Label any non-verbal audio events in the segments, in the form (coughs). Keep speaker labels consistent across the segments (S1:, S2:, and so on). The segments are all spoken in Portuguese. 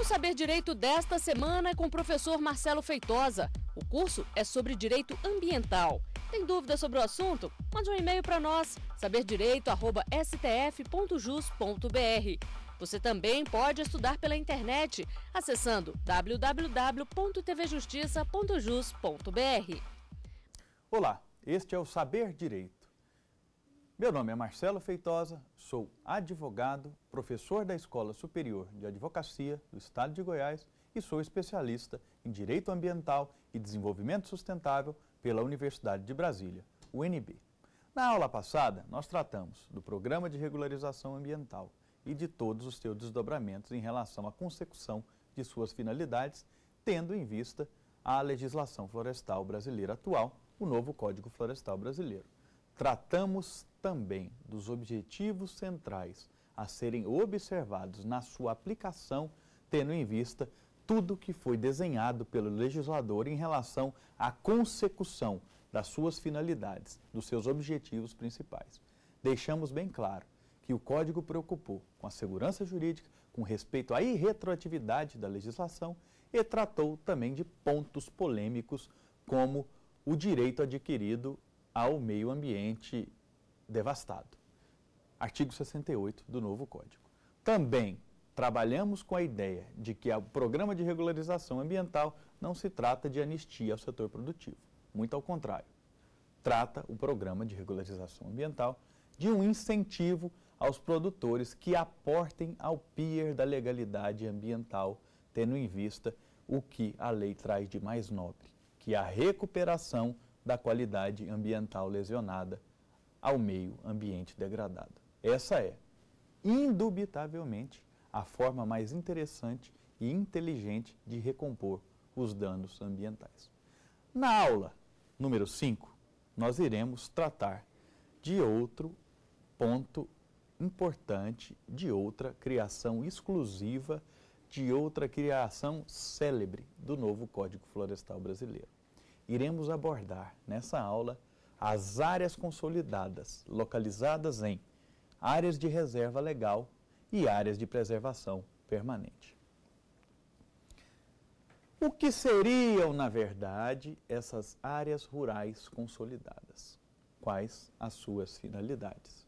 S1: O Saber Direito desta semana é com o professor Marcelo Feitosa. O curso é sobre direito ambiental. Tem dúvidas sobre o assunto? Mande um e-mail para nós, saberdireito.stf.jus.br. Você também pode estudar pela internet, acessando www.tvjustiça.jus.br. Olá, este é o Saber Direito meu nome é Marcelo Feitosa, sou advogado, professor da Escola Superior de Advocacia do Estado de Goiás e sou especialista em Direito Ambiental e Desenvolvimento Sustentável pela Universidade de Brasília, UNB. Na aula passada, nós tratamos do Programa de Regularização Ambiental e de todos os seus desdobramentos em relação à consecução de suas finalidades, tendo em vista a legislação florestal brasileira atual, o novo Código Florestal Brasileiro tratamos também dos objetivos centrais a serem observados na sua aplicação, tendo em vista tudo que foi desenhado pelo legislador em relação à consecução das suas finalidades, dos seus objetivos principais. Deixamos bem claro que o Código preocupou com a segurança jurídica, com respeito à irretroatividade da legislação e tratou também de pontos polêmicos como o direito adquirido ao meio ambiente devastado. Artigo 68 do novo Código. Também trabalhamos com a ideia de que o programa de regularização ambiental não se trata de anistia ao setor produtivo. Muito ao contrário. Trata o programa de regularização ambiental de um incentivo aos produtores que aportem ao pier da legalidade ambiental, tendo em vista o que a lei traz de mais nobre, que é a recuperação da qualidade ambiental lesionada ao meio ambiente degradado. Essa é, indubitavelmente, a forma mais interessante e inteligente de recompor os danos ambientais. Na aula número 5, nós iremos tratar de outro ponto importante, de outra criação exclusiva, de outra criação célebre do novo Código Florestal Brasileiro iremos abordar nessa aula as áreas consolidadas localizadas em áreas de reserva legal e áreas de preservação permanente. O que seriam, na verdade, essas áreas rurais consolidadas? Quais as suas finalidades?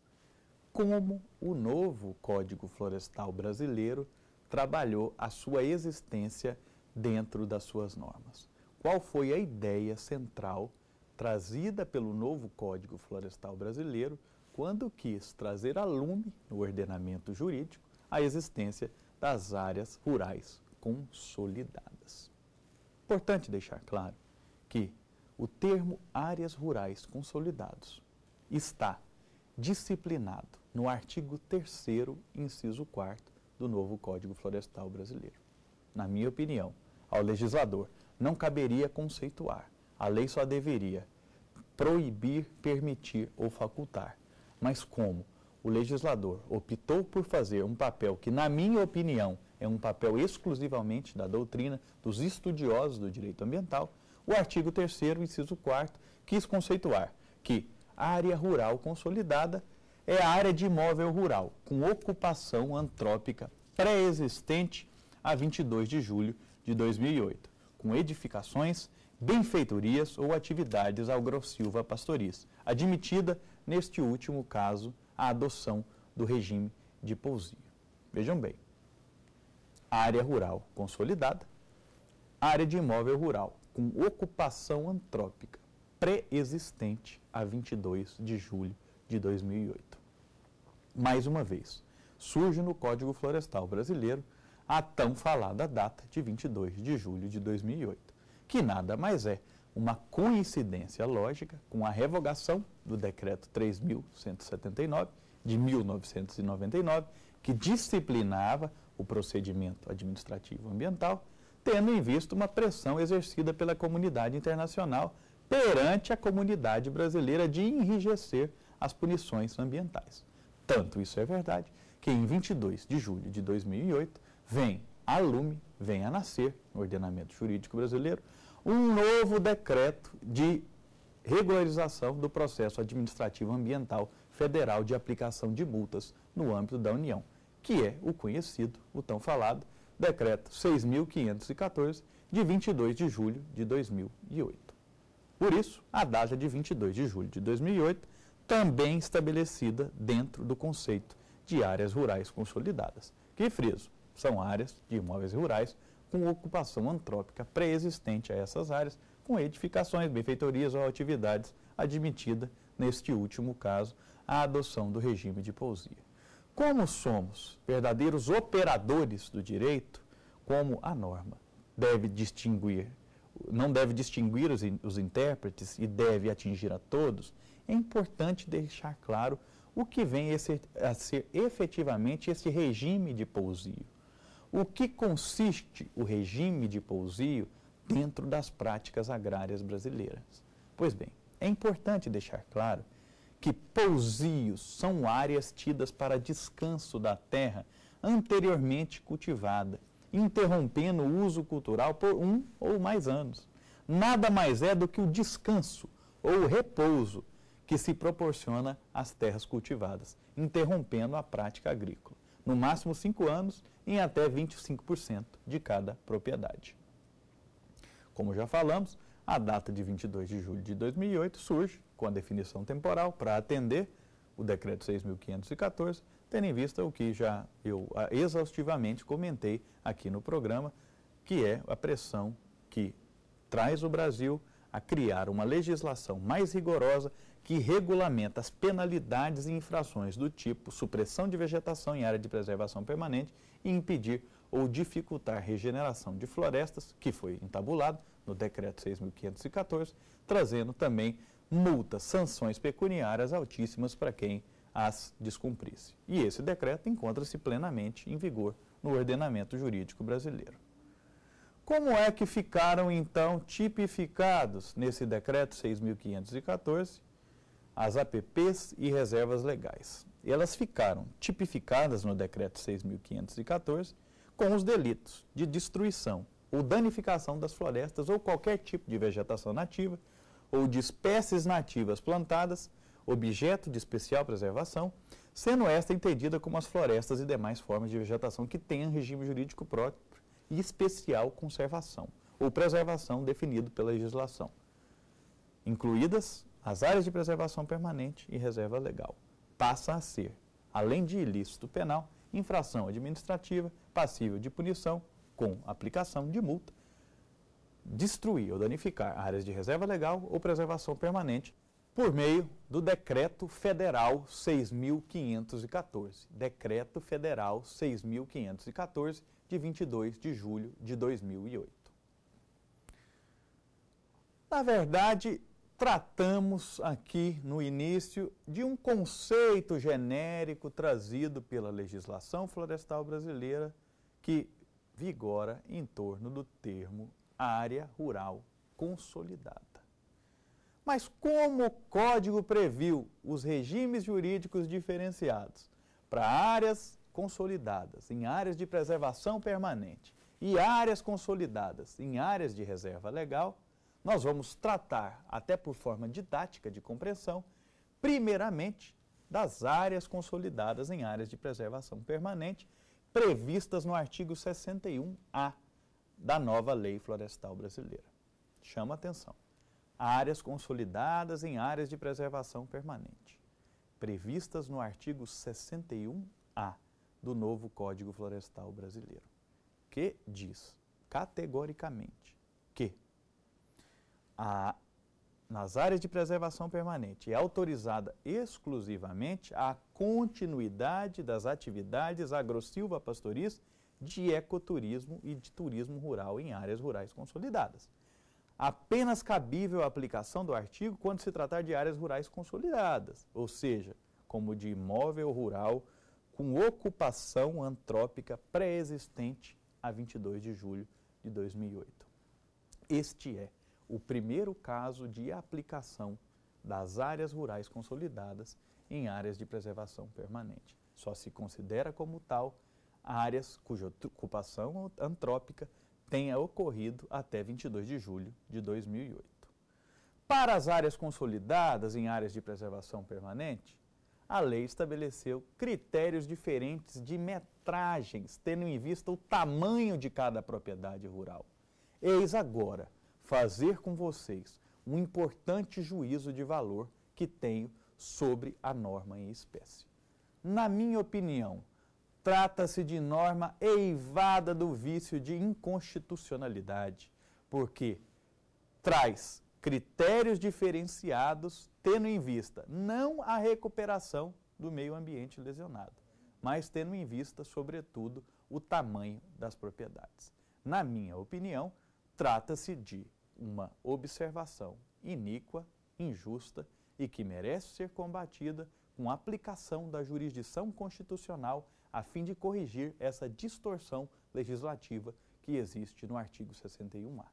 S1: Como o novo Código Florestal Brasileiro trabalhou a sua existência dentro das suas normas? qual foi a ideia central trazida pelo novo Código Florestal Brasileiro quando quis trazer a lume no ordenamento jurídico a existência das áreas rurais consolidadas. Importante deixar claro que o termo áreas rurais consolidados está disciplinado no artigo 3 inciso 4 do novo Código Florestal Brasileiro. Na minha opinião, ao legislador não caberia conceituar. A lei só deveria proibir, permitir ou facultar. Mas como o legislador optou por fazer um papel que, na minha opinião, é um papel exclusivamente da doutrina, dos estudiosos do direito ambiental, o artigo 3 inciso 4 quis conceituar que a área rural consolidada é a área de imóvel rural com ocupação antrópica pré-existente a 22 de julho de 2008 com edificações, benfeitorias ou atividades ao Grossilva Pastoris, admitida, neste último caso, a adoção do regime de pousio. Vejam bem, área rural consolidada, área de imóvel rural com ocupação antrópica pré-existente a 22 de julho de 2008. Mais uma vez, surge no Código Florestal Brasileiro a tão falada data de 22 de julho de 2008, que nada mais é uma coincidência lógica com a revogação do decreto 3179 de 1999, que disciplinava o procedimento administrativo ambiental, tendo em vista uma pressão exercida pela comunidade internacional perante a comunidade brasileira de enrijecer as punições ambientais. Tanto isso é verdade que em 22 de julho de 2008, vem a lume, vem a nascer no ordenamento jurídico brasileiro, um novo decreto de regularização do processo administrativo ambiental federal de aplicação de multas no âmbito da União, que é o conhecido, o tão falado, decreto 6514 de 22 de julho de 2008. Por isso, a data de 22 de julho de 2008 também estabelecida dentro do conceito de áreas rurais consolidadas. Que friso, são áreas de imóveis rurais com ocupação antrópica pré-existente a essas áreas, com edificações, benfeitorias ou atividades admitida, neste último caso, a adoção do regime de pousia. Como somos verdadeiros operadores do direito, como a norma deve distinguir, não deve distinguir os, os intérpretes e deve atingir a todos, é importante deixar claro o que vem esse, a ser efetivamente esse regime de pousio o que consiste o regime de pousio dentro das práticas agrárias brasileiras. Pois bem, é importante deixar claro que pousios são áreas tidas para descanso da terra anteriormente cultivada, interrompendo o uso cultural por um ou mais anos. Nada mais é do que o descanso ou o repouso que se proporciona às terras cultivadas, interrompendo a prática agrícola no máximo 5 anos, em até 25% de cada propriedade. Como já falamos, a data de 22 de julho de 2008 surge com a definição temporal para atender o decreto 6514, tendo em vista o que já eu ah, exaustivamente comentei aqui no programa, que é a pressão que traz o Brasil a criar uma legislação mais rigorosa que regulamenta as penalidades e infrações do tipo supressão de vegetação em área de preservação permanente e impedir ou dificultar regeneração de florestas, que foi entabulado no decreto 6514, trazendo também multas, sanções pecuniárias altíssimas para quem as descumprisse. E esse decreto encontra-se plenamente em vigor no ordenamento jurídico brasileiro. Como é que ficaram então tipificados nesse decreto 6514 as APPs e reservas legais. Elas ficaram tipificadas no Decreto 6.514 com os delitos de destruição ou danificação das florestas ou qualquer tipo de vegetação nativa ou de espécies nativas plantadas, objeto de especial preservação, sendo esta entendida como as florestas e demais formas de vegetação que tenham regime jurídico próprio e especial conservação ou preservação definido pela legislação, incluídas as áreas de preservação permanente e reserva legal passa a ser, além de ilícito penal, infração administrativa passível de punição com aplicação de multa, destruir ou danificar áreas de reserva legal ou preservação permanente por meio do Decreto Federal 6.514. Decreto Federal 6.514, de 22 de julho de 2008. Na verdade, tratamos aqui no início de um conceito genérico trazido pela legislação florestal brasileira que vigora em torno do termo área rural consolidada. Mas como o código previu os regimes jurídicos diferenciados para áreas consolidadas em áreas de preservação permanente e áreas consolidadas em áreas de reserva legal, nós vamos tratar, até por forma didática de compreensão, primeiramente das áreas consolidadas em áreas de preservação permanente previstas no artigo 61A da nova Lei Florestal Brasileira. Chama atenção. Áreas consolidadas em áreas de preservação permanente, previstas no artigo 61A do novo Código Florestal Brasileiro, que diz categoricamente que a, nas áreas de preservação permanente é autorizada exclusivamente a continuidade das atividades agro-silva pastoris de ecoturismo e de turismo rural em áreas rurais consolidadas. Apenas cabível a aplicação do artigo quando se tratar de áreas rurais consolidadas, ou seja, como de imóvel rural com ocupação antrópica pré-existente a 22 de julho de 2008. Este é o primeiro caso de aplicação das áreas rurais consolidadas em áreas de preservação permanente. Só se considera como tal áreas cuja ocupação antrópica tenha ocorrido até 22 de julho de 2008. Para as áreas consolidadas em áreas de preservação permanente, a lei estabeleceu critérios diferentes de metragens, tendo em vista o tamanho de cada propriedade rural. Eis agora fazer com vocês um importante juízo de valor que tenho sobre a norma em espécie. Na minha opinião, trata-se de norma eivada do vício de inconstitucionalidade, porque traz critérios diferenciados, tendo em vista não a recuperação do meio ambiente lesionado, mas tendo em vista, sobretudo, o tamanho das propriedades. Na minha opinião, trata-se de uma observação iníqua, injusta e que merece ser combatida com aplicação da jurisdição constitucional a fim de corrigir essa distorção legislativa que existe no artigo 61A.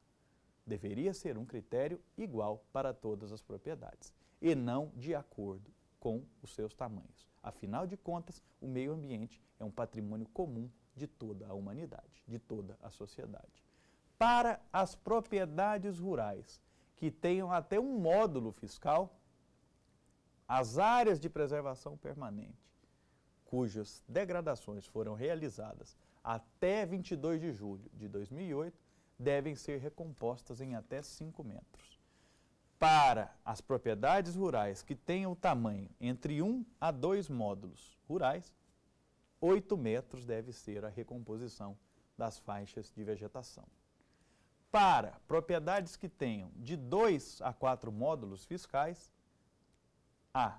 S1: Deveria ser um critério igual para todas as propriedades e não de acordo com os seus tamanhos. Afinal de contas, o meio ambiente é um patrimônio comum de toda a humanidade, de toda a sociedade para as propriedades rurais que tenham até um módulo fiscal, as áreas de preservação permanente, cujas degradações foram realizadas até 22 de julho de 2008, devem ser recompostas em até 5 metros. Para as propriedades rurais que tenham tamanho entre 1 a 2 módulos rurais, 8 metros deve ser a recomposição das faixas de vegetação para propriedades que tenham de 2 a 4 módulos fiscais, a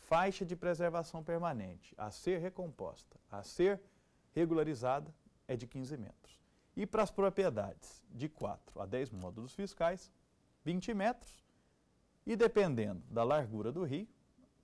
S1: faixa de preservação permanente a ser recomposta, a ser regularizada, é de 15 metros. E para as propriedades de 4 a 10 módulos fiscais, 20 metros. E dependendo da largura do rio,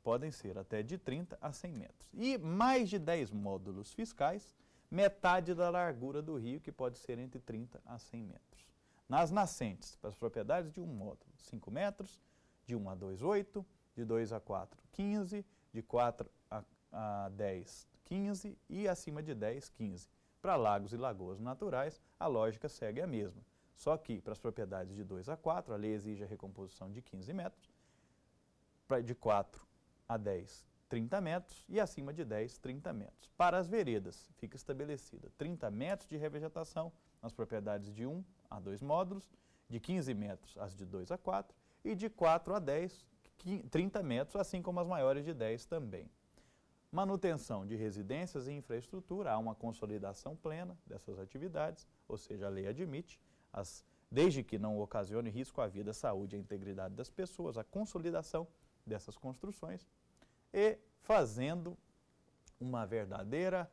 S1: podem ser até de 30 a 100 metros. E mais de 10 módulos fiscais, metade da largura do rio, que pode ser entre 30 a 100 metros nas nascentes, para as propriedades de um módulo, 5 metros, de 1 a 2, 8, de 2 a 4, 15, de 4 a, a 10, 15 e acima de 10, 15. Para lagos e lagoas naturais, a lógica segue a mesma. Só que para as propriedades de 2 a 4, a lei exige a recomposição de 15 metros, pra, de 4 a 10, 30 metros e acima de 10, 30 metros. Para as veredas, fica estabelecida 30 metros de revegetação nas propriedades de 1 a dois módulos, de 15 metros as de 2 a 4 e de 4 a 10, 30 metros, assim como as maiores de 10 também. Manutenção de residências e infraestrutura, há uma consolidação plena dessas atividades, ou seja, a lei admite, as, desde que não ocasione risco à vida, à saúde e à integridade das pessoas, a consolidação dessas construções e fazendo uma verdadeira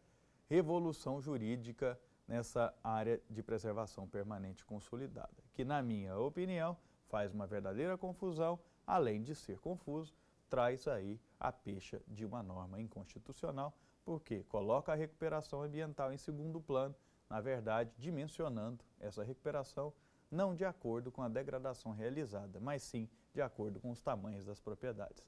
S1: revolução jurídica nessa área de preservação permanente consolidada, que, na minha opinião, faz uma verdadeira confusão, além de ser confuso, traz aí a pecha de uma norma inconstitucional, porque coloca a recuperação ambiental em segundo plano, na verdade, dimensionando essa recuperação não de acordo com a degradação realizada, mas sim de acordo com os tamanhos das propriedades.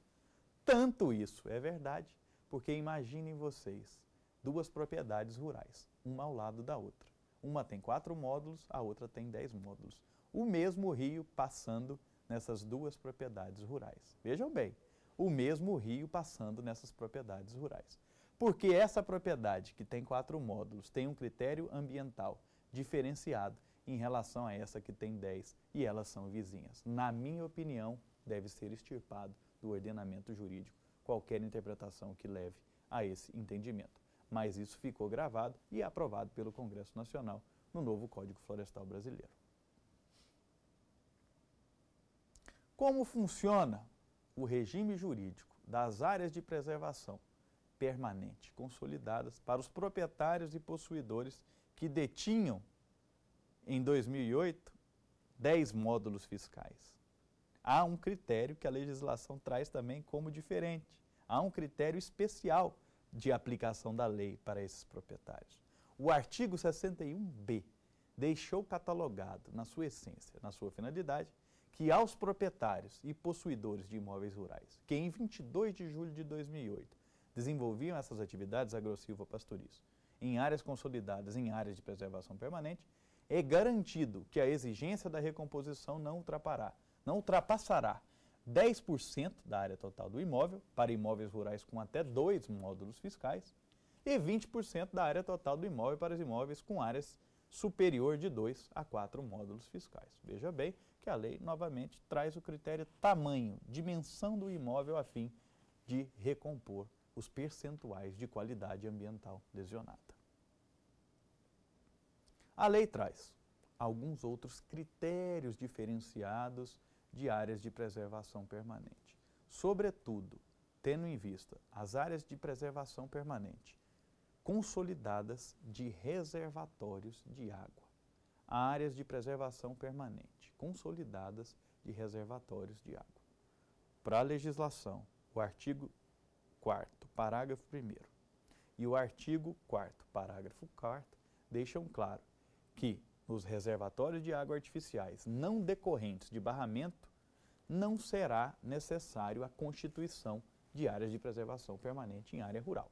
S1: Tanto isso é verdade, porque imaginem vocês duas propriedades rurais, uma ao lado da outra. Uma tem quatro módulos, a outra tem dez módulos. O mesmo rio passando nessas duas propriedades rurais. Vejam bem, o mesmo rio passando nessas propriedades rurais. Porque essa propriedade, que tem quatro módulos, tem um critério ambiental diferenciado em relação a essa que tem dez e elas são vizinhas. Na minha opinião, deve ser extirpado do ordenamento jurídico qualquer interpretação que leve a esse entendimento mas isso ficou gravado e aprovado pelo Congresso Nacional no novo Código Florestal Brasileiro. Como funciona o regime jurídico das áreas de preservação permanente consolidadas para os proprietários e possuidores que detinham, em 2008, 10 módulos fiscais? Há um critério que a legislação traz também como diferente. Há um critério especial de aplicação da lei para esses proprietários. O artigo 61b deixou catalogado, na sua essência, na sua finalidade, que aos proprietários e possuidores de imóveis rurais, que em 22 de julho de 2008 desenvolviam essas atividades agro-silvopastoris em áreas consolidadas, em áreas de preservação permanente, é garantido que a exigência da recomposição não ultrapará, não ultrapassará 10% da área total do imóvel para imóveis rurais com até dois módulos fiscais e 20% da área total do imóvel para os imóveis com áreas superior de dois a quatro módulos fiscais. Veja bem que a lei novamente traz o critério tamanho, dimensão do imóvel a fim de recompor os percentuais de qualidade ambiental lesionada. A lei traz alguns outros critérios diferenciados de áreas de preservação permanente. Sobretudo, tendo em vista as áreas de preservação permanente consolidadas de reservatórios de água. Áreas de preservação permanente consolidadas de reservatórios de água. Para a legislação, o artigo 4 parágrafo 1 e o artigo 4 parágrafo 4 deixam claro que nos reservatórios de água artificiais não decorrentes de barramento, não será necessário a constituição de áreas de preservação permanente em área rural.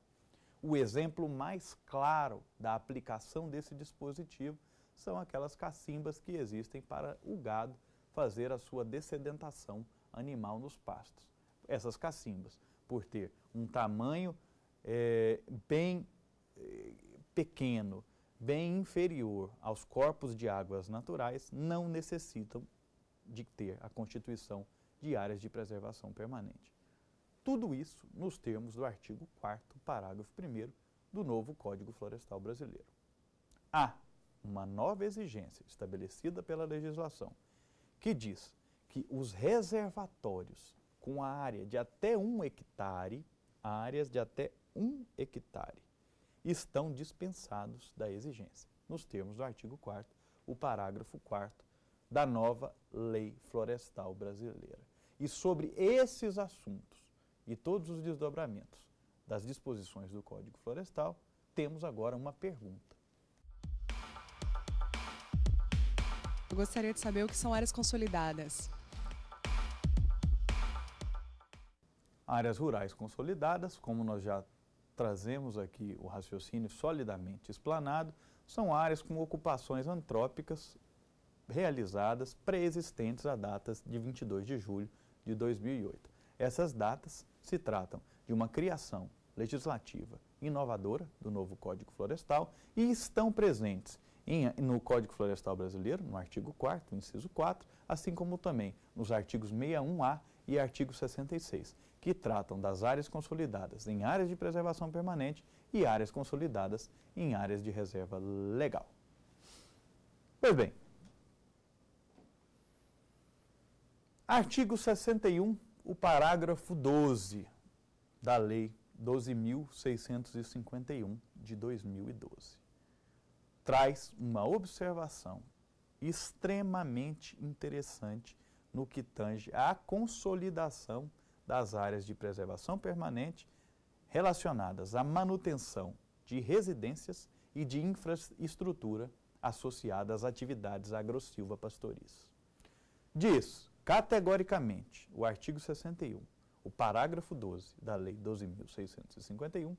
S1: O exemplo mais claro da aplicação desse dispositivo são aquelas cacimbas que existem para o gado fazer a sua dessedentação animal nos pastos. Essas cacimbas, por ter um tamanho é, bem é, pequeno bem inferior aos corpos de águas naturais não necessitam de ter a constituição de áreas de preservação permanente. Tudo isso nos termos do artigo 4 parágrafo 1 do novo Código Florestal Brasileiro. Há uma nova exigência estabelecida pela legislação que diz que os reservatórios com a área de até um hectare, áreas de até um hectare, estão dispensados da exigência, nos termos do artigo 4 o parágrafo 4 da nova Lei Florestal Brasileira. E sobre esses assuntos e todos os desdobramentos das disposições do Código Florestal, temos agora uma pergunta. Eu gostaria de saber o que são áreas consolidadas. Áreas rurais consolidadas, como nós já trazemos aqui o raciocínio solidamente explanado, são áreas com ocupações antrópicas realizadas pré-existentes a datas de 22 de julho de 2008. Essas datas se tratam de uma criação legislativa inovadora do novo Código Florestal e estão presentes em, no Código Florestal Brasileiro, no artigo 4 inciso 4, assim como também nos artigos 61A e artigo 66 que tratam das áreas consolidadas em áreas de preservação permanente e áreas consolidadas em áreas de reserva legal. Pois bem, artigo 61, o parágrafo 12 da Lei 12.651 de 2012, traz uma observação extremamente interessante no que tange à consolidação das áreas de preservação permanente relacionadas à manutenção de residências e de infraestrutura associada às atividades agro-silva pastoris. Diz, categoricamente, o artigo 61, o parágrafo 12 da Lei 12.651,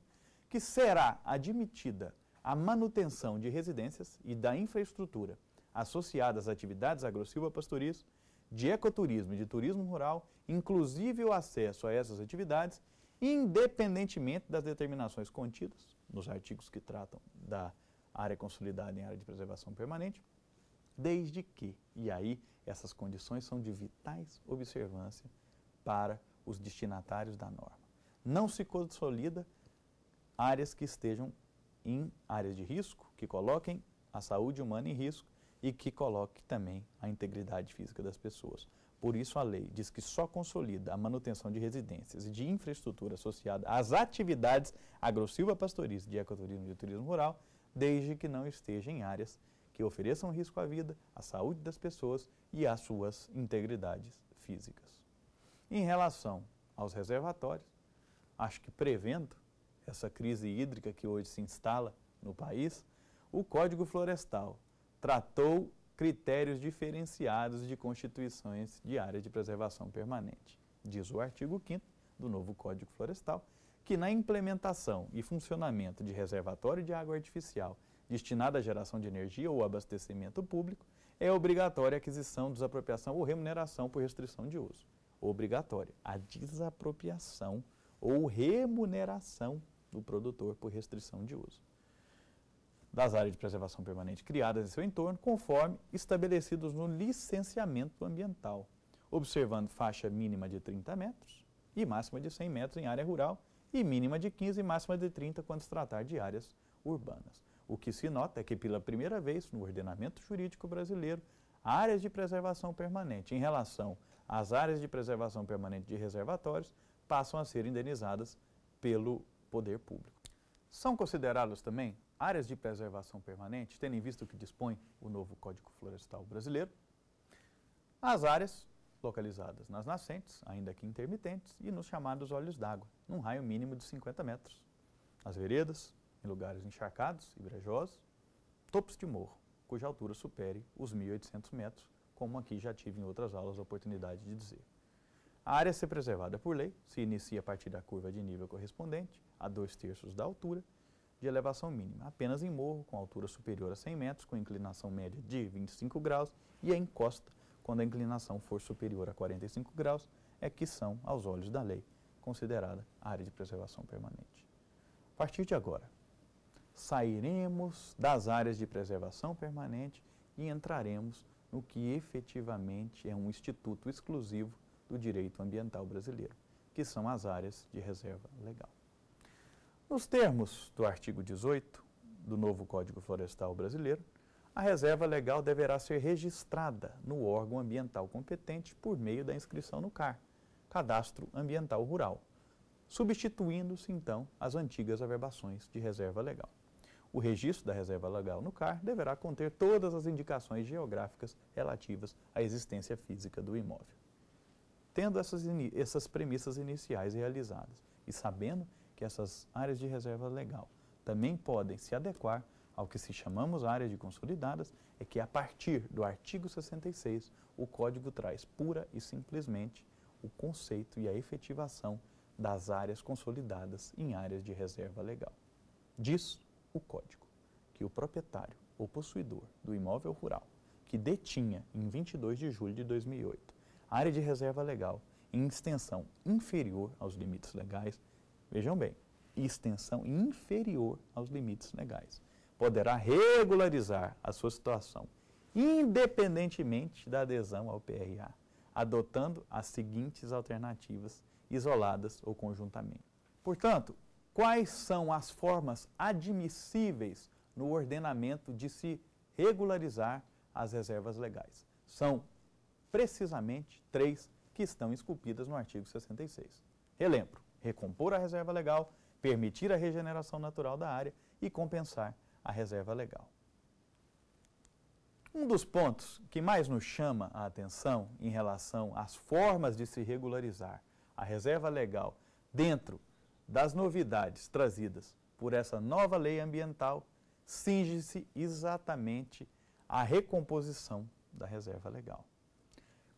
S1: que será admitida a manutenção de residências e da infraestrutura associadas às atividades agro-silva pastoris, de ecoturismo e de turismo rural inclusive o acesso a essas atividades, independentemente das determinações contidas nos artigos que tratam da área consolidada em área de preservação permanente, desde que, e aí essas condições são de vitais observância para os destinatários da norma. Não se consolida áreas que estejam em áreas de risco, que coloquem a saúde humana em risco e que coloque também a integridade física das pessoas. Por isso, a lei diz que só consolida a manutenção de residências e de infraestrutura associada às atividades agro silva de ecoturismo e de turismo rural, desde que não esteja em áreas que ofereçam risco à vida, à saúde das pessoas e às suas integridades físicas. Em relação aos reservatórios, acho que prevendo essa crise hídrica que hoje se instala no país, o Código Florestal tratou critérios diferenciados de constituições de área de preservação permanente. Diz o artigo 5 do novo Código Florestal que na implementação e funcionamento de reservatório de água artificial destinado à geração de energia ou abastecimento público, é obrigatória a aquisição, desapropriação ou remuneração por restrição de uso. Obrigatória a desapropriação ou remuneração do produtor por restrição de uso das áreas de preservação permanente criadas em seu entorno, conforme estabelecidos no licenciamento ambiental, observando faixa mínima de 30 metros e máxima de 100 metros em área rural e mínima de 15 e máxima de 30 quando se tratar de áreas urbanas. O que se nota é que, pela primeira vez no ordenamento jurídico brasileiro, áreas de preservação permanente em relação às áreas de preservação permanente de reservatórios passam a ser indenizadas pelo poder público. São considerados também áreas de preservação permanente, tendo em vista o que dispõe o novo Código Florestal Brasileiro, as áreas localizadas nas nascentes, ainda que intermitentes, e nos chamados olhos d'água, num raio mínimo de 50 metros, as veredas, em lugares encharcados e brejosos, topos de morro, cuja altura supere os 1.800 metros, como aqui já tive em outras aulas a oportunidade de dizer. A área a ser preservada por lei se inicia a partir da curva de nível correspondente a dois terços da altura de elevação mínima, apenas em morro, com altura superior a 100 metros, com inclinação média de 25 graus, e é em costa, quando a inclinação for superior a 45 graus, é que são, aos olhos da lei, considerada área de preservação permanente. A partir de agora, sairemos das áreas de preservação permanente e entraremos no que efetivamente é um instituto exclusivo do direito ambiental brasileiro, que são as áreas de reserva legal. Nos termos do artigo 18 do novo Código Florestal Brasileiro, a reserva legal deverá ser registrada no órgão ambiental competente por meio da inscrição no CAR, Cadastro Ambiental Rural, substituindo-se então as antigas averbações de reserva legal. O registro da reserva legal no CAR deverá conter todas as indicações geográficas relativas à existência física do imóvel. Tendo essas, essas premissas iniciais realizadas e sabendo que essas áreas de reserva legal também podem se adequar ao que se chamamos áreas de consolidadas, é que a partir do artigo 66, o código traz pura e simplesmente o conceito e a efetivação das áreas consolidadas em áreas de reserva legal. Diz o código que o proprietário ou possuidor do imóvel rural que detinha em 22 de julho de 2008 área de reserva legal em extensão inferior aos limites legais vejam bem, extensão inferior aos limites legais. Poderá regularizar a sua situação, independentemente da adesão ao PRA, adotando as seguintes alternativas, isoladas ou conjuntamente. Portanto, quais são as formas admissíveis no ordenamento de se regularizar as reservas legais? São precisamente três que estão esculpidas no artigo 66. Relembro: recompor a reserva legal, permitir a regeneração natural da área e compensar a reserva legal. Um dos pontos que mais nos chama a atenção em relação às formas de se regularizar a reserva legal dentro das novidades trazidas por essa nova lei ambiental cinge-se exatamente à recomposição da reserva legal.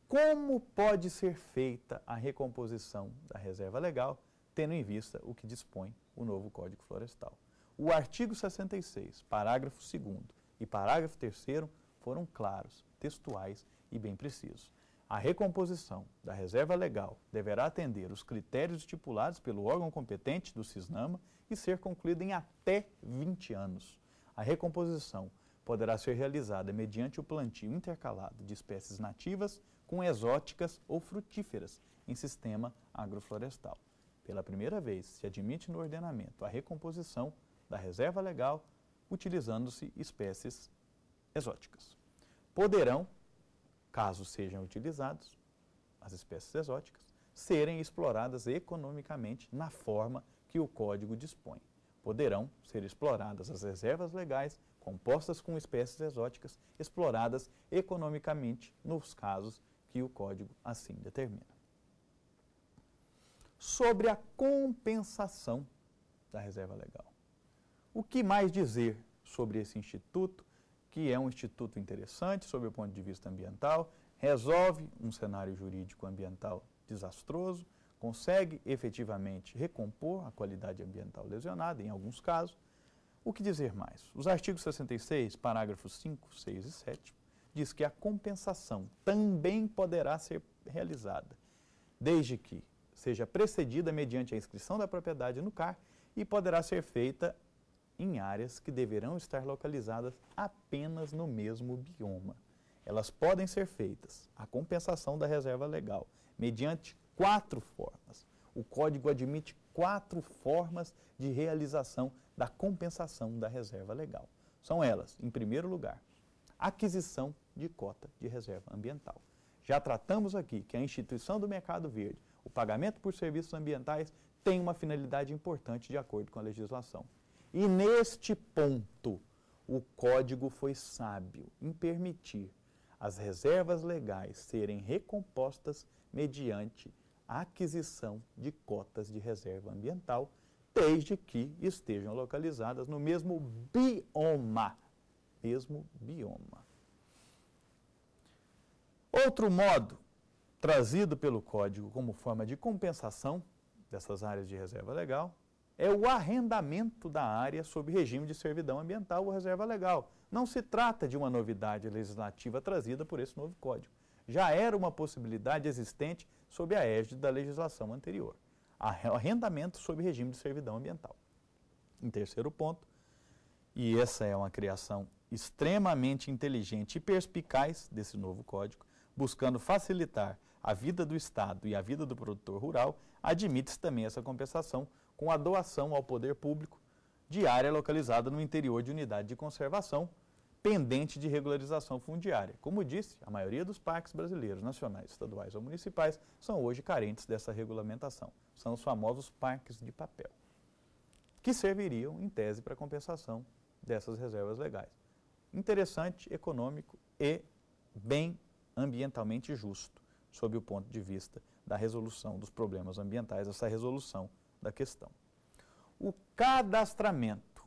S1: Como pode ser feita a recomposição da reserva legal tendo em vista o que dispõe o novo Código Florestal. O artigo 66, parágrafo 2 e parágrafo 3 foram claros, textuais e bem precisos. A recomposição da reserva legal deverá atender os critérios estipulados pelo órgão competente do CISNAMA e ser concluída em até 20 anos. A recomposição poderá ser realizada mediante o plantio intercalado de espécies nativas com exóticas ou frutíferas em sistema agroflorestal. Pela primeira vez, se admite no ordenamento a recomposição da reserva legal utilizando-se espécies exóticas. Poderão, caso sejam utilizados, as espécies exóticas, serem exploradas economicamente na forma que o Código dispõe. Poderão ser exploradas as reservas legais compostas com espécies exóticas, exploradas economicamente nos casos que o Código assim determina sobre a compensação da reserva legal. O que mais dizer sobre esse instituto, que é um instituto interessante sob o ponto de vista ambiental, resolve um cenário jurídico ambiental desastroso, consegue efetivamente recompor a qualidade ambiental lesionada, em alguns casos. O que dizer mais? Os artigos 66, parágrafos 5, 6 e 7, diz que a compensação também poderá ser realizada, desde que seja precedida mediante a inscrição da propriedade no CAR e poderá ser feita em áreas que deverão estar localizadas apenas no mesmo bioma. Elas podem ser feitas a compensação da reserva legal mediante quatro formas. O código admite quatro formas de realização da compensação da reserva legal. São elas, em primeiro lugar, aquisição de cota de reserva ambiental. Já tratamos aqui que a instituição do mercado verde o pagamento por serviços ambientais tem uma finalidade importante de acordo com a legislação. E neste ponto, o código foi sábio em permitir as reservas legais serem recompostas mediante a aquisição de cotas de reserva ambiental, desde que estejam localizadas no mesmo bioma. Mesmo bioma. Outro modo trazido pelo Código como forma de compensação dessas áreas de reserva legal é o arrendamento da área sob regime de servidão ambiental ou reserva legal. Não se trata de uma novidade legislativa trazida por esse novo Código. Já era uma possibilidade existente sob a égide da legislação anterior. Arrendamento sob regime de servidão ambiental. Em terceiro ponto, e essa é uma criação extremamente inteligente e perspicaz desse novo Código, buscando facilitar a vida do Estado e a vida do produtor rural, admite-se também essa compensação com a doação ao poder público de área localizada no interior de unidade de conservação pendente de regularização fundiária. Como disse, a maioria dos parques brasileiros, nacionais, estaduais ou municipais, são hoje carentes dessa regulamentação. São os famosos parques de papel, que serviriam, em tese, para compensação dessas reservas legais. Interessante, econômico e bem ambientalmente justo, sob o ponto de vista da resolução dos problemas ambientais, essa resolução da questão. O cadastramento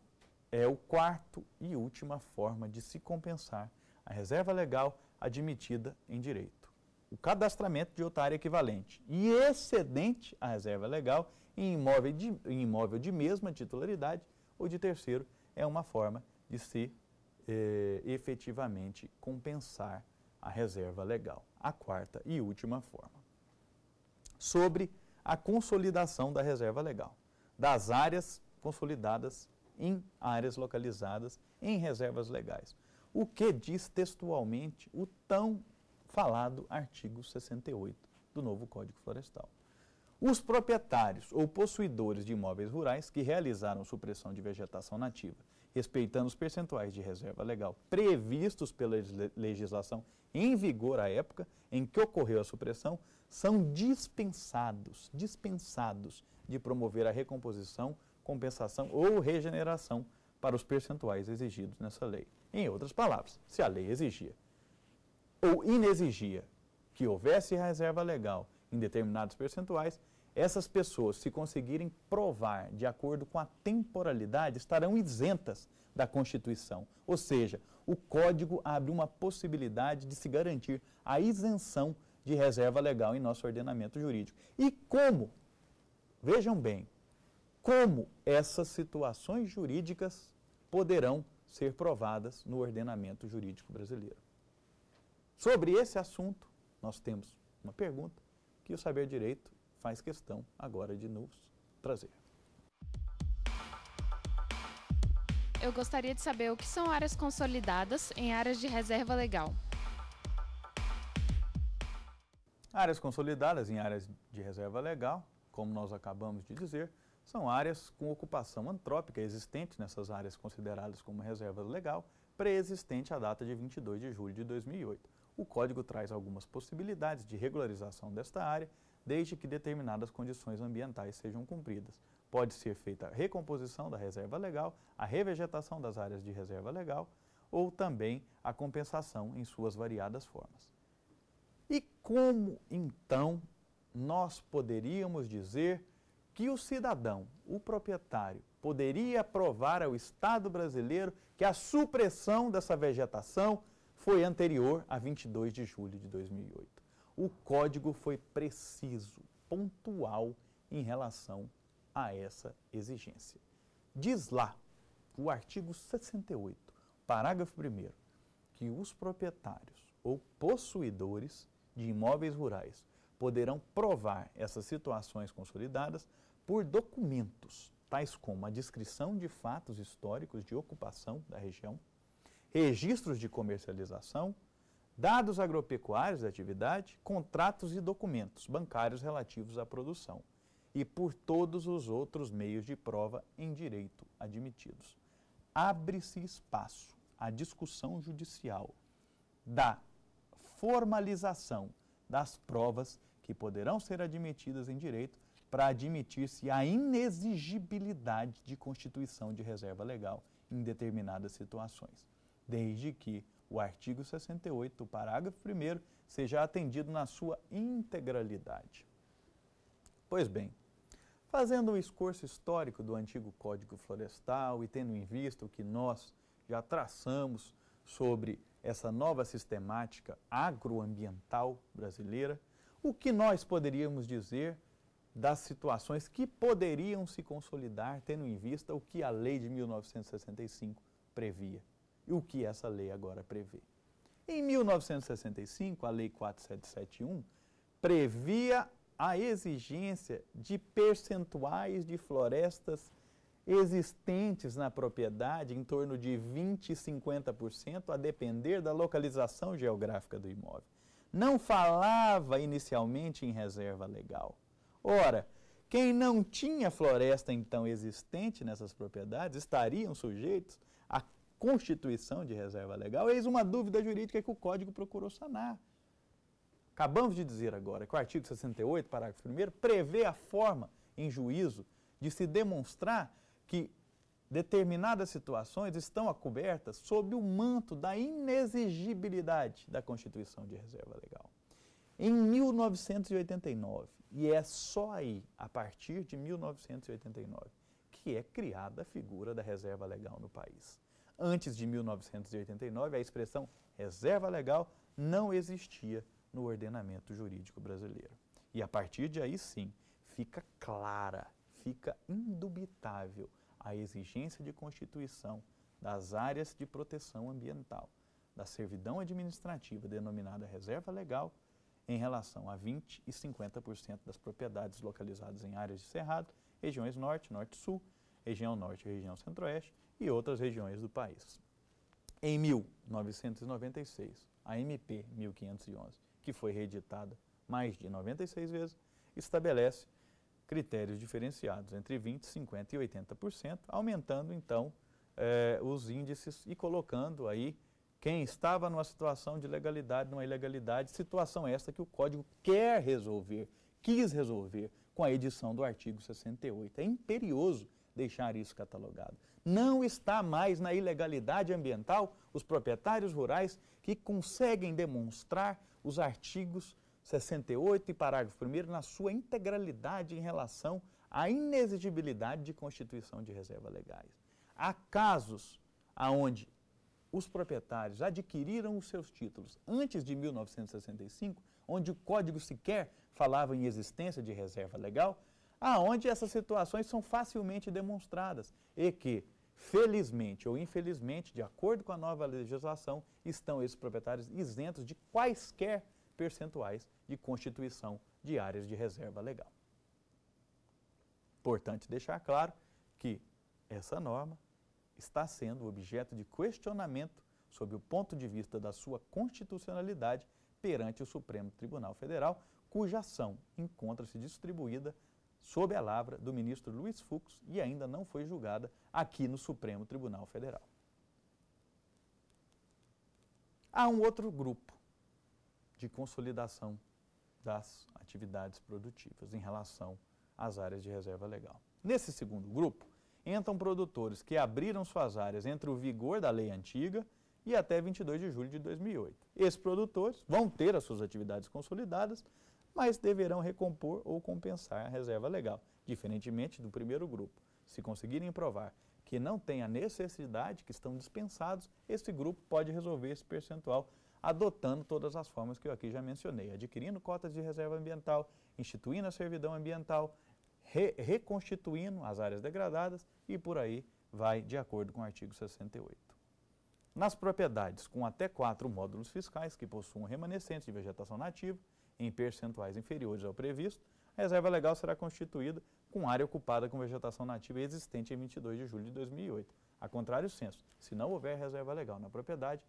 S1: é o quarto e última forma de se compensar a reserva legal admitida em direito. O cadastramento de outra área equivalente e excedente à reserva legal em imóvel de, em imóvel de mesma titularidade ou de terceiro é uma forma de se eh, efetivamente compensar a reserva legal. A quarta e última forma. Sobre a consolidação da reserva legal, das áreas consolidadas em áreas localizadas em reservas legais. O que diz textualmente o tão falado artigo 68 do novo Código Florestal. Os proprietários ou possuidores de imóveis rurais que realizaram supressão de vegetação nativa respeitando os percentuais de reserva legal previstos pela legislação em vigor à época em que ocorreu a supressão, são dispensados, dispensados de promover a recomposição, compensação ou regeneração para os percentuais exigidos nessa lei. Em outras palavras, se a lei exigia ou inexigia que houvesse reserva legal em determinados percentuais, essas pessoas, se conseguirem provar de acordo com a temporalidade, estarão isentas da Constituição. Ou seja, o Código abre uma possibilidade de se garantir a isenção de reserva legal em nosso ordenamento jurídico. E como? Vejam bem, como essas situações jurídicas poderão ser provadas no ordenamento jurídico brasileiro. Sobre esse assunto, nós temos uma pergunta que o Saber Direito faz questão agora de nos trazer. Eu gostaria de saber o que são áreas consolidadas em áreas de reserva legal. Áreas consolidadas em áreas de reserva legal, como nós acabamos de dizer, são áreas com ocupação antrópica existente nessas áreas consideradas como reserva legal, pré-existente à data de 22 de julho de 2008. O código traz algumas possibilidades de regularização desta área desde que determinadas condições ambientais sejam cumpridas. Pode ser feita a recomposição da reserva legal, a revegetação das áreas de reserva legal ou também a compensação em suas variadas formas. E como então nós poderíamos dizer que o cidadão, o proprietário, poderia provar ao Estado brasileiro que a supressão dessa vegetação foi anterior a 22 de julho de 2008? o código foi preciso, pontual em relação a essa exigência. Diz lá o artigo 68, parágrafo 1, que os proprietários ou possuidores de imóveis rurais poderão provar essas situações consolidadas por documentos, tais como a descrição de fatos históricos de ocupação da região, registros de comercialização, dados agropecuários da atividade, contratos e documentos bancários relativos à produção e por todos os outros meios de prova em direito admitidos. Abre-se espaço à discussão judicial da formalização das provas que poderão ser admitidas em direito para admitir-se a inexigibilidade de constituição de reserva legal em determinadas situações, desde que o artigo 68, parágrafo 1, seja atendido na sua integralidade. Pois bem, fazendo um esforço histórico do antigo Código Florestal e tendo em vista o que nós já traçamos sobre essa nova sistemática agroambiental brasileira, o que nós poderíamos dizer das situações que poderiam se consolidar, tendo em vista o que a lei de 1965 previa? e o que essa lei agora prevê. Em 1965, a Lei 4771 previa a exigência de percentuais de florestas existentes na propriedade em torno de 20 e 50% a depender da localização geográfica do imóvel. Não falava inicialmente em reserva legal. Ora, quem não tinha floresta então existente nessas propriedades estariam sujeitos a constituição de reserva legal, eis uma dúvida jurídica que o Código procurou sanar. Acabamos de dizer agora que o artigo 68, parágrafo 1, prevê a forma em juízo de se demonstrar que determinadas situações estão acobertas sob o manto da inexigibilidade da Constituição de Reserva Legal. Em 1989, e é só aí, a partir de 1989, que é criada a figura da reserva legal no país. Antes de 1989, a expressão reserva legal não existia no ordenamento jurídico brasileiro. E a partir de aí sim, fica clara, fica indubitável a exigência de constituição das áreas de proteção ambiental, da servidão administrativa denominada reserva legal, em relação a 20 e 50% das propriedades localizadas em áreas de cerrado, regiões norte, norte-sul, região norte e região centro-oeste, e outras regiões do país. Em 1996, a MP 1511, que foi reeditada mais de 96 vezes, estabelece critérios diferenciados entre 20%, 50% e 80%, aumentando então eh, os índices e colocando aí quem estava numa situação de legalidade, numa ilegalidade, situação esta que o Código quer resolver, quis resolver com a edição do artigo 68. É imperioso deixar isso catalogado. Não está mais na ilegalidade ambiental os proprietários rurais que conseguem demonstrar os artigos 68 e parágrafo 1 na sua integralidade em relação à inexigibilidade de constituição de reservas legais. Há casos aonde os proprietários adquiriram os seus títulos antes de 1965, onde o código sequer falava em existência de reserva legal, aonde essas situações são facilmente demonstradas e que, felizmente ou infelizmente, de acordo com a nova legislação, estão esses proprietários isentos de quaisquer percentuais de constituição de áreas de reserva legal. Importante deixar claro que essa norma está sendo objeto de questionamento sob o ponto de vista da sua constitucionalidade perante o Supremo Tribunal Federal, cuja ação encontra-se distribuída sob a lavra do ministro Luiz Fux e ainda não foi julgada aqui no Supremo Tribunal Federal. Há um outro grupo de consolidação das atividades produtivas em relação às áreas de reserva legal. Nesse segundo grupo, entram produtores que abriram suas áreas entre o vigor da lei antiga e até 22 de julho de 2008. Esses produtores vão ter as suas atividades consolidadas, mas deverão recompor ou compensar a reserva legal, diferentemente do primeiro grupo. Se conseguirem provar que não tem a necessidade, que estão dispensados, esse grupo pode resolver esse percentual adotando todas as formas que eu aqui já mencionei, adquirindo cotas de reserva ambiental, instituindo a servidão ambiental, re reconstituindo as áreas degradadas e por aí vai de acordo com o artigo 68. Nas propriedades com até quatro módulos fiscais que possuam remanescentes de vegetação nativa, em percentuais inferiores ao previsto, a reserva legal será constituída com área ocupada com vegetação nativa existente em 22 de julho de 2008. A contrário do censo, se não houver reserva legal na propriedade,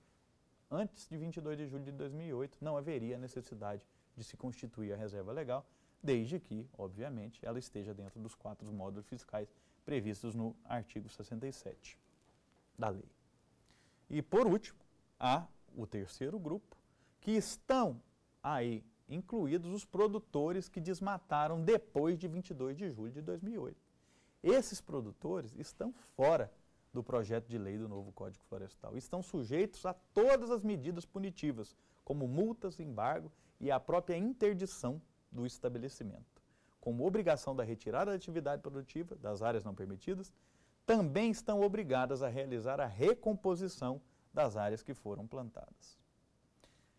S1: antes de 22 de julho de 2008 não haveria necessidade de se constituir a reserva legal, desde que, obviamente, ela esteja dentro dos quatro módulos fiscais previstos no artigo 67 da lei. E, por último, há o terceiro grupo, que estão aí incluídos os produtores que desmataram depois de 22 de julho de 2008. Esses produtores estão fora do projeto de lei do novo Código Florestal. Estão sujeitos a todas as medidas punitivas, como multas, embargo e a própria interdição do estabelecimento, como obrigação da retirada da atividade produtiva das áreas não permitidas, também estão obrigadas a realizar a recomposição das áreas que foram plantadas.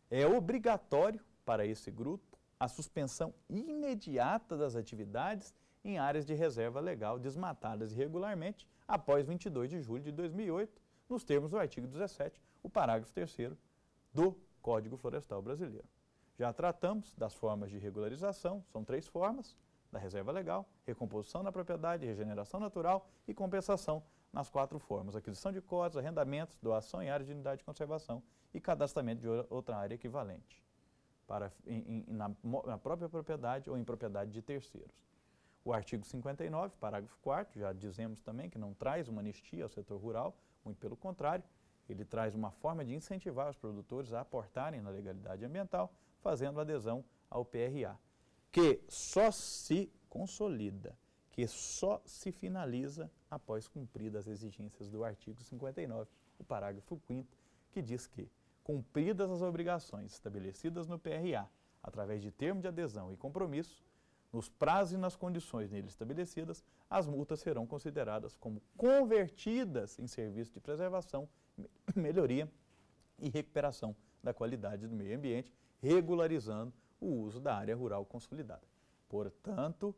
S1: É obrigatório para esse grupo a suspensão imediata das atividades em áreas de reserva legal desmatadas irregularmente após 22 de julho de 2008, nos termos do artigo 17, o parágrafo 3 do Código Florestal Brasileiro. Já tratamos das formas de regularização, são três formas, da reserva legal, recomposição da propriedade, regeneração natural e compensação nas quatro formas, aquisição de cotas, arrendamentos, doação em área de unidade de conservação e cadastramento de outra área equivalente para, em, na, na própria propriedade ou em propriedade de terceiros. O artigo 59, parágrafo 4, já dizemos também que não traz uma anistia ao setor rural, muito pelo contrário, ele traz uma forma de incentivar os produtores a aportarem na legalidade ambiental, fazendo adesão ao PRA, que só se consolida, que só se finaliza após cumpridas as exigências do artigo 59, o parágrafo 5, que diz que cumpridas as obrigações estabelecidas no PRA, através de termo de adesão e compromisso, nos prazos e nas condições nele estabelecidas, as multas serão consideradas como convertidas em serviço de preservação, (coughs) melhoria e recuperação da qualidade do meio ambiente, regularizando o uso da área rural consolidada. Portanto,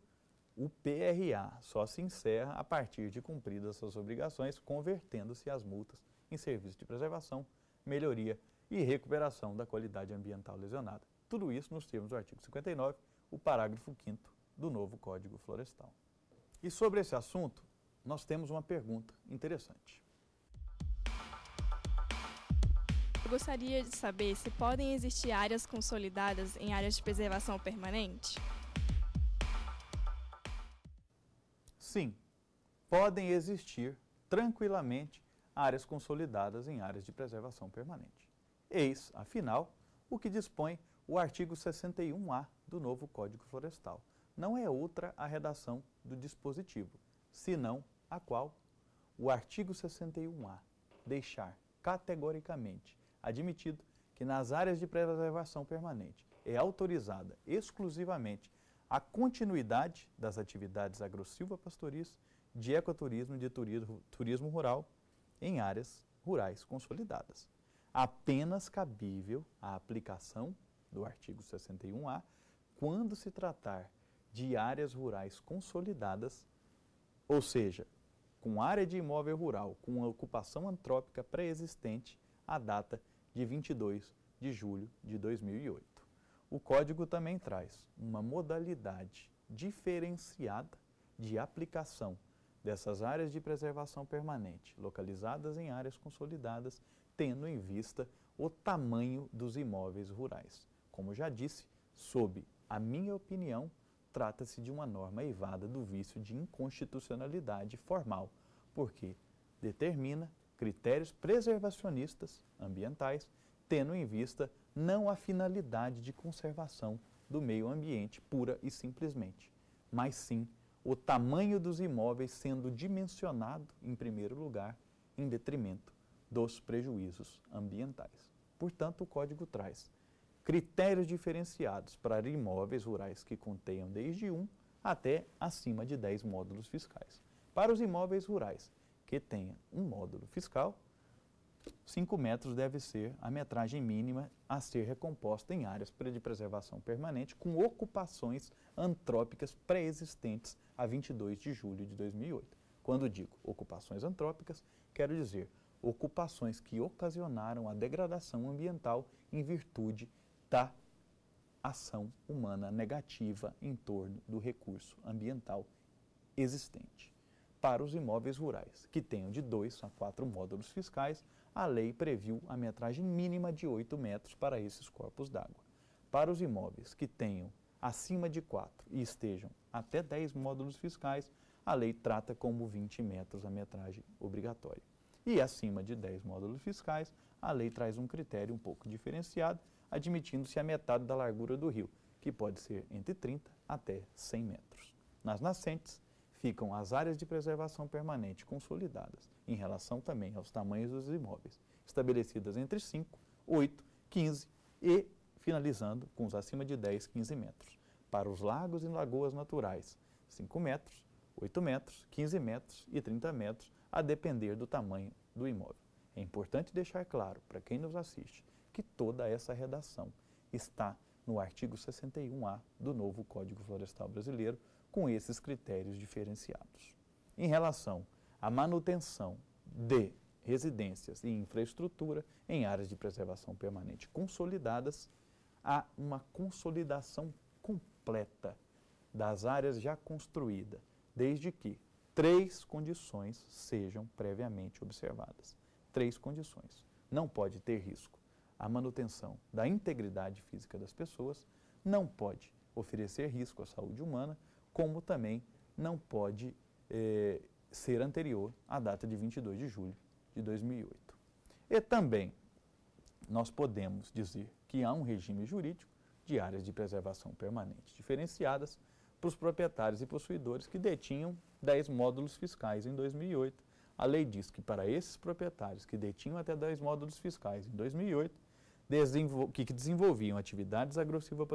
S1: o PRA só se encerra a partir de cumpridas suas obrigações, convertendo-se as multas em serviço de preservação, melhoria e recuperação da qualidade ambiental lesionada. Tudo isso nos termos do artigo 59, o parágrafo 5 do novo Código Florestal. E sobre esse assunto, nós temos uma pergunta interessante. Eu gostaria de saber se podem existir áreas consolidadas em áreas de preservação permanente? Sim, podem existir tranquilamente áreas consolidadas em áreas de preservação permanente. Eis, afinal, o que dispõe o artigo 61A do novo Código Florestal. Não é outra a redação do dispositivo, senão a qual o artigo 61A deixar categoricamente admitido que nas áreas de preservação permanente é autorizada exclusivamente a continuidade das atividades agro pastoris de ecoturismo e de turismo rural em áreas rurais consolidadas apenas cabível a aplicação do artigo 61A quando se tratar de áreas rurais consolidadas, ou seja, com área de imóvel rural com ocupação antrópica pré-existente à data de 22 de julho de 2008. O código também traz uma modalidade diferenciada de aplicação dessas áreas de preservação permanente, localizadas em áreas consolidadas tendo em vista o tamanho dos imóveis rurais. Como já disse, sob a minha opinião, trata-se de uma norma eivada do vício de inconstitucionalidade formal, porque determina critérios preservacionistas ambientais, tendo em vista não a finalidade de conservação do meio ambiente pura e simplesmente, mas sim o tamanho dos imóveis sendo dimensionado, em primeiro lugar, em detrimento dos prejuízos ambientais. Portanto, o código traz critérios diferenciados para imóveis rurais que contenham desde 1 até acima de 10 módulos fiscais. Para os imóveis rurais que tenham um módulo fiscal, 5 metros deve ser a metragem mínima a ser recomposta em áreas de preservação permanente com ocupações antrópicas pré-existentes a 22 de julho de 2008. Quando digo ocupações antrópicas, quero dizer ocupações que ocasionaram a degradação ambiental em virtude da ação humana negativa em torno do recurso ambiental existente. Para os imóveis rurais, que tenham de 2 a 4 módulos fiscais, a lei previu a metragem mínima de 8 metros para esses corpos d'água. Para os imóveis que tenham acima de 4 e estejam até 10 módulos fiscais, a lei trata como 20 metros a metragem obrigatória e acima de 10 módulos fiscais, a lei traz um critério um pouco diferenciado, admitindo-se a metade da largura do rio, que pode ser entre 30 até 100 metros. Nas nascentes, ficam as áreas de preservação permanente consolidadas, em relação também aos tamanhos dos imóveis, estabelecidas entre 5, 8, 15 e finalizando com os acima de 10, 15 metros. Para os lagos e lagoas naturais, 5 metros, 8 metros, 15 metros e 30 metros, a depender do tamanho do imóvel. É importante deixar claro para quem nos assiste que toda essa redação está no artigo 61A do novo Código Florestal Brasileiro, com esses critérios diferenciados. Em relação à manutenção de residências e infraestrutura em áreas de preservação permanente consolidadas, há uma consolidação completa das áreas já construídas, desde que três condições sejam previamente observadas. Três condições. Não pode ter risco a manutenção da integridade física das pessoas, não pode oferecer risco à saúde humana, como também não pode eh, ser anterior à data de 22 de julho de 2008. E também nós podemos dizer que há um regime jurídico de áreas de preservação permanente diferenciadas para os proprietários e possuidores que detinham 10 módulos fiscais em 2008. A lei diz que para esses proprietários que detinham até 10 módulos fiscais em 2008, desenvol que, desenvolviam atividades agrossilva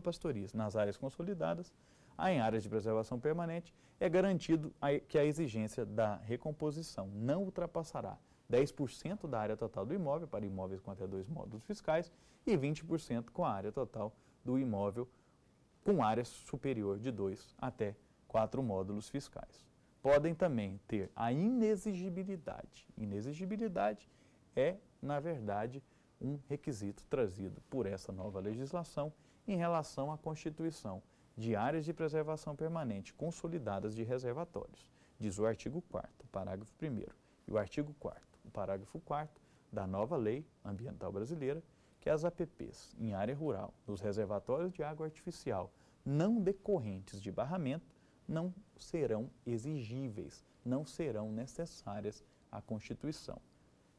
S1: pastorias nas áreas consolidadas, em áreas de preservação permanente, é garantido que a exigência da recomposição não ultrapassará 10% da área total do imóvel para imóveis com até dois módulos fiscais e 20% com a área total do imóvel com área superior de 2 até 4 módulos fiscais. Podem também ter a inexigibilidade. Inexigibilidade é, na verdade, um requisito trazido por essa nova legislação em relação à constituição de áreas de preservação permanente consolidadas de reservatórios, diz o artigo 4 parágrafo 1 e o artigo 4 o parágrafo 4 da nova Lei Ambiental Brasileira, que as APPs em área rural, nos reservatórios de água artificial não decorrentes de barramento, não serão exigíveis, não serão necessárias à constituição.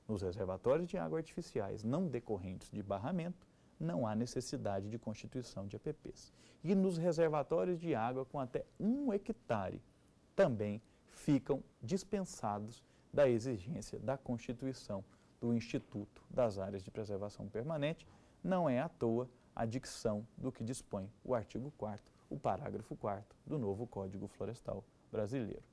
S1: Nos reservatórios de água artificiais não decorrentes de barramento, não há necessidade de constituição de APPs. E nos reservatórios de água com até um hectare também ficam dispensados da exigência da constituição do Instituto das Áreas de Preservação Permanente, não é à toa a dicção do que dispõe o artigo 4 o parágrafo 4 do novo Código Florestal Brasileiro.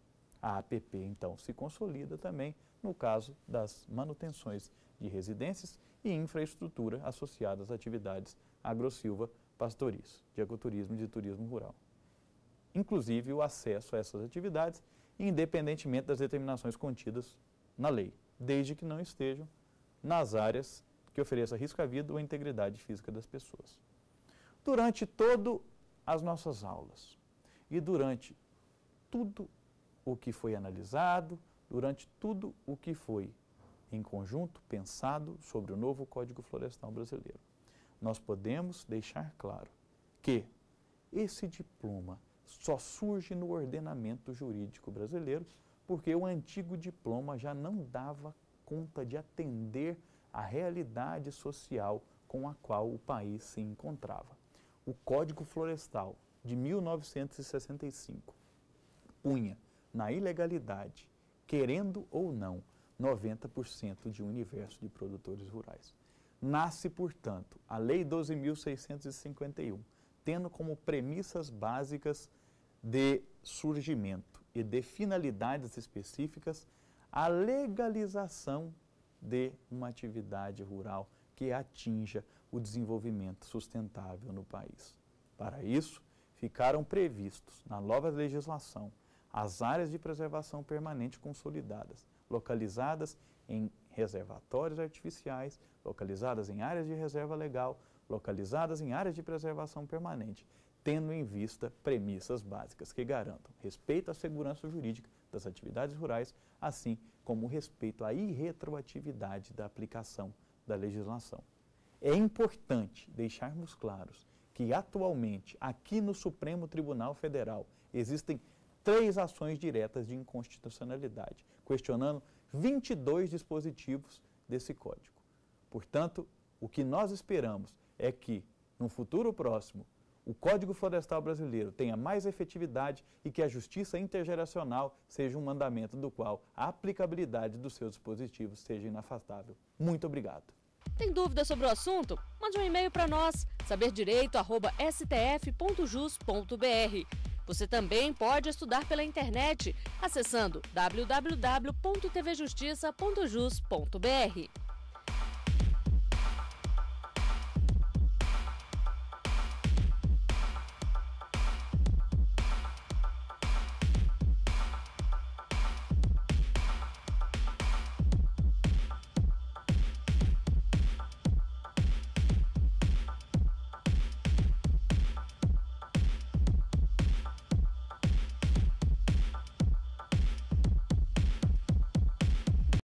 S1: A APP, então, se consolida também no caso das manutenções de residências e infraestrutura associadas a atividades agrosilva, pastoris, de ecoturismo e de turismo rural. Inclusive o acesso a essas atividades, independentemente das determinações contidas na lei desde que não estejam nas áreas que ofereça risco à vida ou à integridade física das pessoas. Durante todo as nossas aulas e durante tudo o que foi analisado, durante tudo o que foi em conjunto pensado sobre o novo Código Florestal Brasileiro, nós podemos deixar claro que esse diploma só surge no ordenamento jurídico brasileiro porque o antigo diploma já não dava conta de atender à realidade social com a qual o país se encontrava. O Código Florestal de 1965 punha na ilegalidade, querendo ou não, 90% de um universo de produtores rurais. Nasce, portanto, a Lei 12.651, tendo como premissas básicas de surgimento e de finalidades específicas a legalização de uma atividade rural que atinja o desenvolvimento sustentável no país. Para isso, ficaram previstos na nova legislação as áreas de preservação permanente consolidadas, localizadas em reservatórios artificiais, localizadas em áreas de reserva legal, localizadas em áreas de preservação permanente, tendo em vista premissas básicas que garantam respeito à segurança jurídica das atividades rurais, assim como respeito à irretroatividade da aplicação da legislação. É importante deixarmos claros que atualmente, aqui no Supremo Tribunal Federal, existem três ações diretas de inconstitucionalidade, questionando 22 dispositivos desse código. Portanto, o que nós esperamos é que, no futuro próximo, o Código Florestal Brasileiro tenha mais efetividade e que a justiça intergeracional seja um mandamento do qual a aplicabilidade dos seus dispositivos seja inafastável. Muito obrigado. Tem dúvida sobre o assunto? Mande um e-mail para nós, saberdireito.stf.jus.br. Você também pode estudar pela internet, acessando www.tvjustiça.jus.br.